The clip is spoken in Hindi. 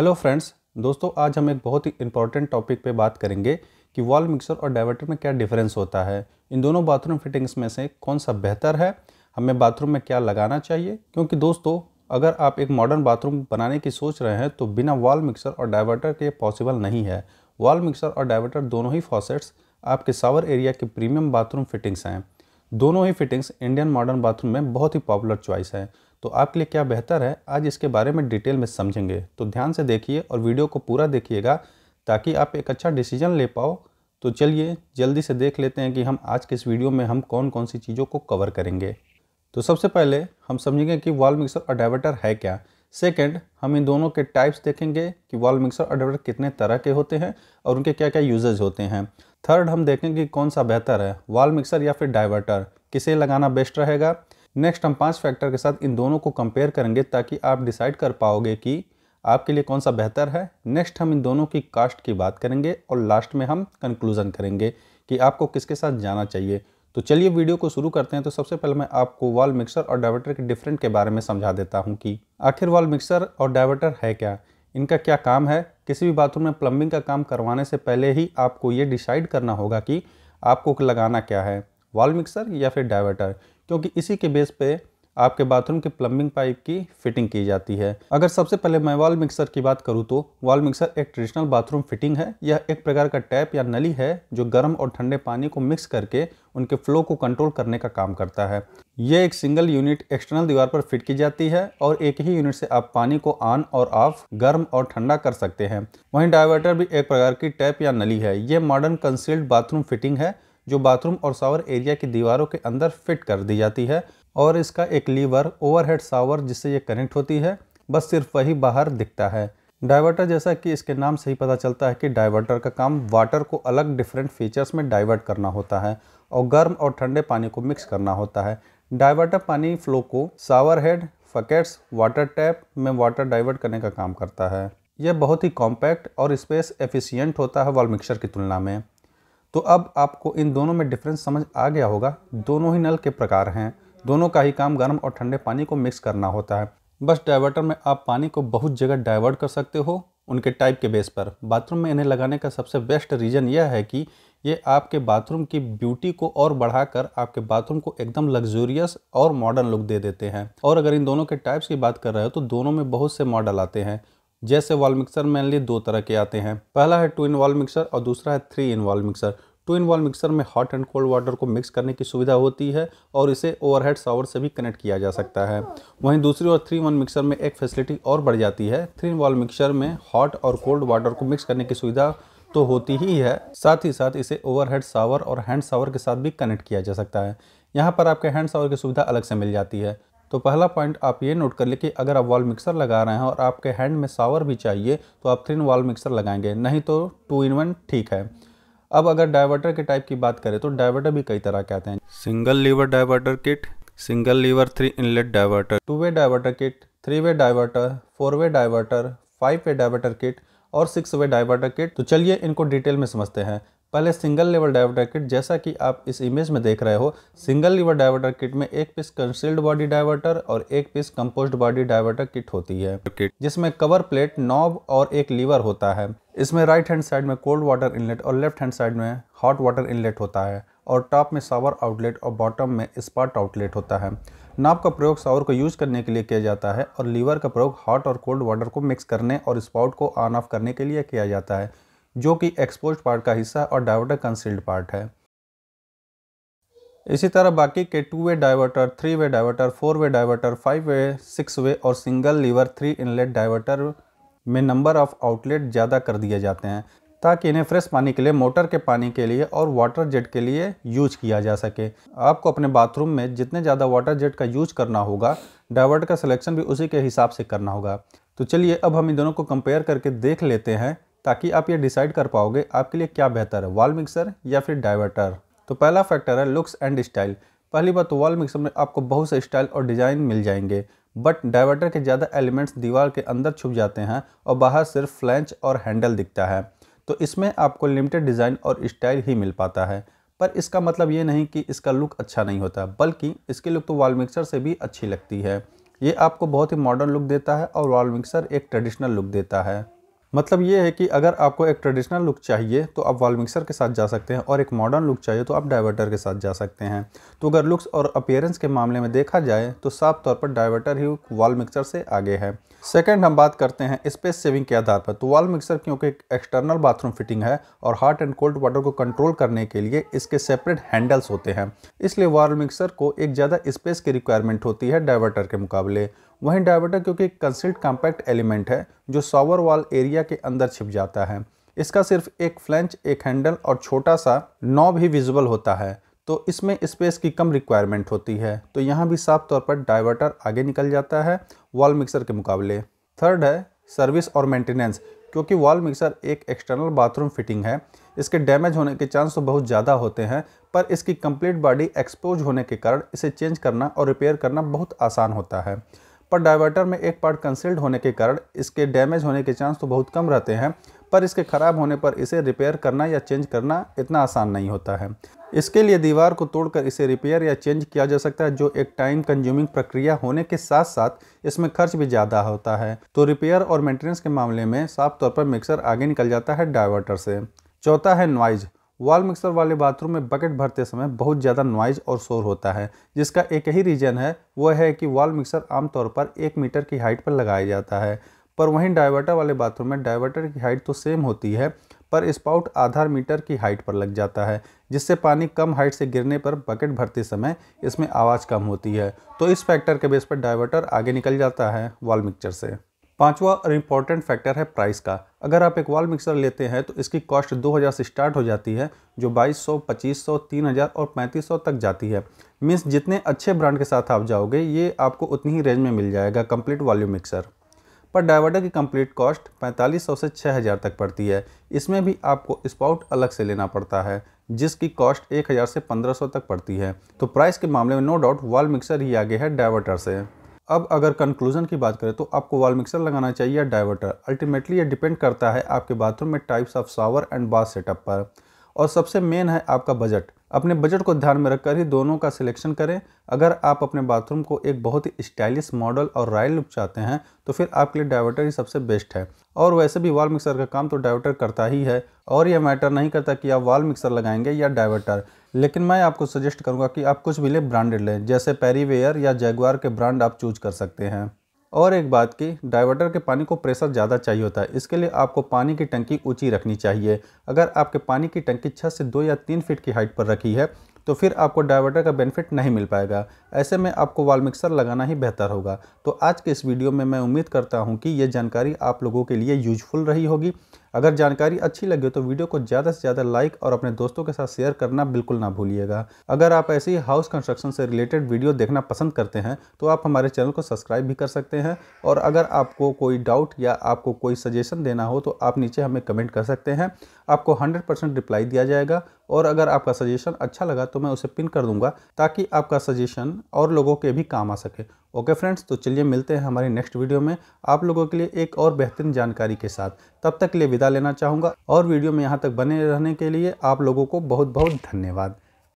हेलो फ्रेंड्स दोस्तों आज हम एक बहुत ही इंपॉर्टेंट टॉपिक पे बात करेंगे कि वॉल मिक्सर और डाइवर्टर में क्या डिफरेंस होता है इन दोनों बाथरूम फिटिंग्स में से कौन सा बेहतर है हमें बाथरूम में क्या लगाना चाहिए क्योंकि दोस्तों अगर आप एक मॉडर्न बाथरूम बनाने की सोच रहे हैं तो बिना वॉल मिक्सर और डाइवर्टर के पॉसिबल नहीं है वॉल मिक्सर और डाइवर्टर दोनों ही फॉसेट्स आपके सावर एरिया के प्रीमियम बाथरूम फिटिंग्स हैं दोनों ही फिटिंग्स इंडियन मॉडर्न बाथरूम में बहुत ही पॉपुलर चॉइस हैं तो आपके लिए क्या बेहतर है आज इसके बारे में डिटेल में समझेंगे तो ध्यान से देखिए और वीडियो को पूरा देखिएगा ताकि आप एक अच्छा डिसीजन ले पाओ तो चलिए जल्दी से देख लेते हैं कि हम आज के इस वीडियो में हम कौन कौन सी चीज़ों को कवर करेंगे तो सबसे पहले हम समझेंगे कि वॉल मिक्सर और डाइवर्टर है क्या सेकंड हम इन दोनों के टाइप्स देखेंगे कि वॉल मिक्सर और डाइवर्टर कितने तरह के होते हैं और उनके क्या क्या यूजेज होते हैं थर्ड हम देखेंगे कि कौन सा बेहतर है वॉल मिक्सर या फिर डाइवर्टर किसे लगाना बेस्ट रहेगा नेक्स्ट हम पांच फैक्टर के साथ इन दोनों को कंपेयर करेंगे ताकि आप डिसाइड कर पाओगे कि आपके लिए कौन सा बेहतर है नेक्स्ट हम इन दोनों की कास्ट की बात करेंगे और लास्ट में हम कंक्लूज़न करेंगे कि आपको किसके साथ जाना चाहिए तो चलिए वीडियो को शुरू करते हैं तो सबसे पहले मैं आपको वाल मिक्सर और डाइवर्टर के डिफरेंट के बारे में समझा देता हूँ कि आखिर वाल मिक्सर और डाइवर्टर है क्या इनका क्या काम है किसी भी बाथरूम में प्लम्बिंग का काम करवाने से पहले ही आपको ये डिसाइड करना होगा कि आपको लगाना क्या है वाल मिक्सर या फिर डाइवर्टर क्योंकि इसी के बेस पे आपके बाथरूम के प्लम्बिंग पाइप की फिटिंग की जाती है अगर सबसे पहले मैं वॉल मिक्सर की बात करूँ तो वॉल मिक्सर एक ट्रेडिशनल बाथरूम फिटिंग है यह एक प्रकार का टैप या नली है जो गर्म और ठंडे पानी को मिक्स करके उनके फ्लो को कंट्रोल करने का काम करता है यह एक सिंगल यूनिट एक्सटर्नल दीवार पर फिट की जाती है और एक ही यूनिट से आप पानी को ऑन और ऑफ गर्म और ठंडा कर सकते हैं वहीं डायवर्टर भी एक प्रकार की टैप या नली है यह मॉडर्न कंसील्ड बाथरूम फिटिंग है जो बाथरूम और शावर एरिया की दीवारों के अंदर फिट कर दी जाती है और इसका एक लीवर ओवरहेड शावर जिससे ये कनेक्ट होती है बस सिर्फ वही बाहर दिखता है डाइवर्टर जैसा कि इसके नाम से ही पता चलता है कि डाइवर्टर का काम वाटर को अलग डिफरेंट फीचर्स में डाइवर्ट करना होता है और गर्म और ठंडे पानी को मिक्स करना होता है डाइवर्टर पानी फ्लो को shower head faucets water tap में वाटर डाइवर्ट करने का काम करता है यह बहुत ही कॉम्पैक्ट और स्पेस एफिशिएंट होता है वॉल मिक्सर की तुलना में तो अब आपको इन दोनों में डिफरेंस समझ आ गया होगा दोनों ही नल के प्रकार हैं दोनों का ही काम गर्म और ठंडे पानी को मिक्स करना होता है बस डाइवर्टर में आप पानी को बहुत जगह डाइवर्ट कर सकते हो उनके टाइप के बेस पर बाथरूम में इन्हें लगाने का सबसे बेस्ट रीज़न यह है कि ये आपके बाथरूम की ब्यूटी को और बढ़ाकर आपके बाथरूम को एकदम लग्जूरियस और मॉडर्न लुक दे देते हैं और अगर इन दोनों के टाइप्स की बात कर रहे हो तो दोनों में बहुत से मॉडल आते हैं जैसे वाल मिक्सर मेनली दो तरह के आते हैं पहला है टू इन वाल मिक्सर और दूसरा है three in wall mixer two in wall mixer में हॉट एंड कोल्ड वाटर को मिक्स करने की सुविधा होती है और इसे ओवरहेड शावर से भी कनेक्ट किया जा सकता है वहीं दूसरी ओर थ्री वन मिक्सर में एक फैसिलिटी और बढ़ जाती है थ्री इन वॉल मिक्सर में हॉट और कोल्ड वाटर को मिक्स करने की सुविधा तो होती ही है साथ ही साथ इसे ओवरहेड शावर और हैंड शावर के साथ भी कनेक्ट किया जा सकता है यहाँ पर आपके हैंड शावर की सुविधा अलग से मिल जाती है तो पहला पॉइंट आप ये नोट कर लें कि अगर आप वॉल मिक्सर लगा रहे हैं और आपके हैंड में सावर भी चाहिए तो आप थ्री इन वॉल मिक्सर लगाएंगे नहीं तो टू इन वन ठीक है अब अगर डाइवर्टर के टाइप की बात करें तो डाइवर्टर भी कई तरह के आते हैं single lever diverter kit single lever three inlet diverter two way diverter kit three way diverter four way diverter five way diverter kit और सिक्स वे डाइवर्टर किट तो चलिए इनको डिटेल में समझते हैं पहले सिंगल लेवल डाइवर्टर किट जैसा कि आप इस इमेज में देख रहे हो सिंगल लेवल डाइवर्टर किट में एक पीस कंसील्ड बॉडी डाइवर्टर और एक piece compost body diverter kit होती है जिसमें कवर प्लेट नॉब और एक लीवर होता है इसमें राइट हैंड साइड में कोल्ड वाटर इनलेट और लेफ्ट हैंड साइड में हॉट वाटर इनलेट होता है और टॉप में सावर आउटलेट और बॉटम में स्पाट आउटलेट होता है नाप का प्रयोग सावर को यूज करने के लिए किया जाता है और लीवर का प्रयोग हॉट और कोल्ड वाटर को मिक्स करने और स्पाउट को ऑन ऑफ करने के लिए किया जाता है जो कि एक्सपोज पार्ट का हिस्सा और डाइवर्टर कंसील्ड पार्ट है इसी तरह बाकी के two way diverter three way diverter four way diverter five way six way और single lever three inlet diverter में नंबर ऑफ आउटलेट ज़्यादा कर दिए जाते हैं ताकि इन्हें फ्रेश पानी के लिए मोटर के पानी के लिए और वाटर जेट के लिए यूज किया जा सके आपको अपने बाथरूम में जितने ज़्यादा वाटर जेट का यूज करना होगा डाइवर्टर का सिलेक्शन भी उसी के हिसाब से करना होगा तो चलिए अब हम इन दोनों को कंपेयर करके देख लेते हैं ताकि आप ये डिसाइड कर पाओगे आपके लिए क्या बेहतर है वॉल मिक्सर या फिर डाइवर्टर तो पहला फैक्टर है लुक्स एंड स्टाइल पहली बात तो वॉल मिक्सर में आपको बहुत से स्टाइल और डिज़ाइन मिल जाएंगे बट डाइवर्टर के ज़्यादा एलिमेंट्स दीवार के अंदर छुप जाते हैं और बाहर सिर्फ फ्लैंच और हैंडल दिखता है तो इसमें आपको लिमिटेड डिज़ाइन और स्टाइल ही मिल पाता है पर इसका मतलब ये नहीं कि इसका लुक अच्छा नहीं होता बल्कि इसकी लुक तो वॉल मिक्सर से भी अच्छी लगती है ये आपको बहुत ही मॉडर्न लुक देता है और वॉल मिक्सर एक ट्रेडिशनल लुक देता है मतलब ये है कि अगर आपको एक ट्रेडिशनल लुक चाहिए तो आप वाल मिक्सर के साथ जा सकते हैं और एक मॉडर्न लुक चाहिए तो आप डाइवर्टर के साथ जा सकते हैं तो अगर लुक्स और अपेयरेंस के मामले में देखा जाए तो साफ तौर पर डाइवर्टर ही वाल मिक्सर से आगे है सेकेंड हम बात करते हैं स्पेस सेविंग के आधार पर तो वाल मिक्सर क्योंकि एक एक्सटर्नल बाथरूम फिटिंग है और हॉट एंड कोल्ड वाटर को कंट्रोल करने के लिए इसके सेपरेट हैंडल्स होते हैं इसलिए वाल मिक्सर को एक ज़्यादा स्पेस की रिक्वायरमेंट होती है डाइवर्टर के मुकाबले वहीं डायवर्टर क्योंकि कंसिल्ड कॉम्पैक्ट एलिमेंट है जो सॉवर वाल एरिया के अंदर छिप जाता है इसका सिर्फ एक फ्लेंच एक हैंडल और छोटा सा नॉब ही विजिबल होता है तो इसमें स्पेस की कम रिक्वायरमेंट होती है तो यहाँ भी साफ तौर पर डाइवर्टर आगे निकल जाता है वॉल मिक्सर के मुकाबले थर्ड है सर्विस और मेंटेनेंस क्योंकि वॉल मिक्सर एक एक्सटर्नल बाथरूम फिटिंग है इसके डैमेज होने के चांस तो बहुत ज़्यादा होते हैं पर इसकी कंप्लीट बॉडी एक्सपोज होने के कारण इसे चेंज करना और रिपेयर करना बहुत आसान होता है पर डाइवर्टर में एक पार्ट कंसील्ड होने के कारण इसके डैमेज होने के चांस तो बहुत कम रहते हैं पर इसके ख़राब होने पर इसे रिपेयर करना या चेंज करना इतना आसान नहीं होता है इसके लिए दीवार को तोड़कर इसे रिपेयर या चेंज किया जा सकता है जो एक टाइम कंज्यूमिंग प्रक्रिया होने के साथ साथ इसमें खर्च भी ज़्यादा होता है तो रिपेयर और मेंटेनेंस के मामले में साफ तौर पर मिक्सर आगे निकल जाता है डाइवर्टर से चौथा है नॉइज़ वाल मिक्सर वाले बाथरूम में बकेट भरते समय बहुत ज़्यादा नॉइज़ और शोर होता है जिसका एक ही रीज़न है वह है कि वाल मिक्सर आमतौर पर एक मीटर की हाइट पर लगाया जाता है पर वहीं डाइवर्टर वाले बाथरूम में डाइवर्टर की हाइट तो सेम होती है पर स्पाउट आधार मीटर की हाइट पर लग जाता है जिससे पानी कम हाइट से गिरने पर बकेट भरते समय इसमें आवाज़ कम होती है तो इस फैक्टर के बेस पर डाइवर्टर आगे निकल जाता है वाल मिक्सर से पांचवा और इम्पॉर्टेंट फैक्टर है प्राइस का अगर आप एक वाल मिक्सर लेते हैं तो इसकी कॉस्ट 2000 से स्टार्ट हो जाती है जो 2200, 2500, 3000 और 3500 तक जाती है मीन्स जितने अच्छे ब्रांड के साथ आप जाओगे ये आपको उतनी ही रेंज में मिल जाएगा कंप्लीट वॉल्यूम मिक्सर पर डाइवर्टर की कंप्लीट कॉस्ट 4500 से 6000 तक पड़ती है इसमें भी आपको स्पाउट अलग से लेना पड़ता है जिसकी कॉस्ट 1000 से 1500 तक पड़ती है तो प्राइस के मामले में नो डाउट वाल मिक्सर ही आगे है डाइवर्टर से अब अगर कंक्लूजन की बात करें तो आपको वाल मिक्सर लगाना चाहिए या डाइवर्टर अल्टीमेटली ये डिपेंड करता है आपके बाथरूम में types of shower and bath setup पर और सबसे मेन है आपका बजट अपने बजट को ध्यान में रखकर ही दोनों का सिलेक्शन करें अगर आप अपने बाथरूम को एक बहुत ही स्टाइलिश मॉडल और रॉयल लुक चाहते हैं तो फिर आपके लिए डाइवर्टर ही सबसे बेस्ट है और वैसे भी वाल मिक्सर का काम तो डाइवर्टर करता ही है और यह मैटर नहीं करता कि आप वाल मिक्सर लगाएंगे या डाइवर्टर लेकिन मैं आपको सजेस्ट करूँगा कि आप कुछ भी लें ब्रांडेड लें जैसे पेरीवेयर या जैगवार के ब्रांड आप चूज कर सकते हैं और एक बात की डाइवर्टर के पानी को प्रेशर ज़्यादा चाहिए होता है इसके लिए आपको पानी की टंकी ऊंची रखनी चाहिए अगर आपके पानी की टंकी छः से दो या तीन फीट की हाइट पर रखी है तो फिर आपको डाइवर्टर का बेनिफिट नहीं मिल पाएगा ऐसे में आपको वाल मिक्सर लगाना ही बेहतर होगा तो आज के इस वीडियो में मैं उम्मीद करता हूँ कि ये जानकारी आप लोगों के लिए यूजफुल रही होगी अगर जानकारी अच्छी लगी हो तो वीडियो को ज़्यादा से ज़्यादा लाइक और अपने दोस्तों के साथ शेयर करना बिल्कुल ना भूलिएगा अगर आप ऐसी हाउस कंस्ट्रक्शन से रिलेटेड वीडियो देखना पसंद करते हैं तो आप हमारे चैनल को सब्सक्राइब भी कर सकते हैं और अगर आपको कोई डाउट या आपको कोई सजेशन देना हो तो आप नीचे हमें कमेंट कर सकते हैं आपको हंड्रेड परसेंट रिप्लाई दिया जाएगा और अगर आपका सजेशन अच्छा लगा तो मैं उसे पिन कर दूंगा ताकि आपका सजेशन और लोगों के भी काम आ सके ओके फ्रेंड्स तो चलिए मिलते हैं हमारे नेक्स्ट वीडियो में आप लोगों के लिए एक और बेहतरीन जानकारी के साथ तब तक के लिए विदा लेना चाहूँगा और वीडियो में यहाँ तक बने रहने के लिए आप लोगों को बहुत बहुत धन्यवाद